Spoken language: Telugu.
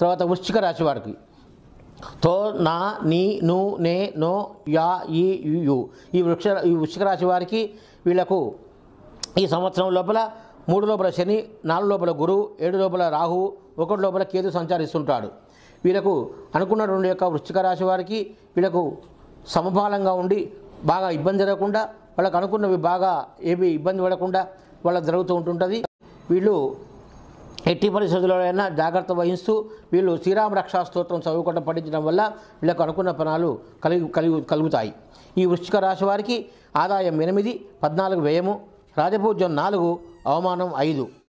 తర్వాత వృశ్చిక రాశి వారికి తో నా నీ ను నే నో యా ఈ యు ఈ వృక్ష ఈ వృక్షిక రాశి వారికి వీళ్లకు ఈ సంవత్సరం లోపల మూడు లోపల శని నాలుగు లోపల గురువు ఏడు లోపల రాహు ఒకటి లోపల కేతు సంచారిస్తుంటాడు వీళ్ళకు అనుకున్న రెండు యొక్క వృశ్చిక రాశి వారికి వీళ్ళకు సమపాలంగా ఉండి బాగా ఇబ్బంది జరగకుండా వాళ్ళకు అనుకున్నవి బాగా ఏవి ఇబ్బంది పడకుండా వాళ్ళకు జరుగుతూ ఉంటుంటుంది వీళ్ళు ఎట్టి పరిస్థితుల్లోనైనా జాగ్రత్త వహిస్తూ వీళ్ళు శ్రీరామ రక్షా స్తోత్రం చదువుకోవడం పఠించడం వల్ల వీళ్ళకు అనుకున్న పనాలు కలిగి కలిగి కలుగుతాయి ఈ వృశ్చిక రాశి వారికి ఆదాయం ఎనిమిది పద్నాలుగు వ్యయము రాజపూజ్యం నాలుగు అవమానం ఐదు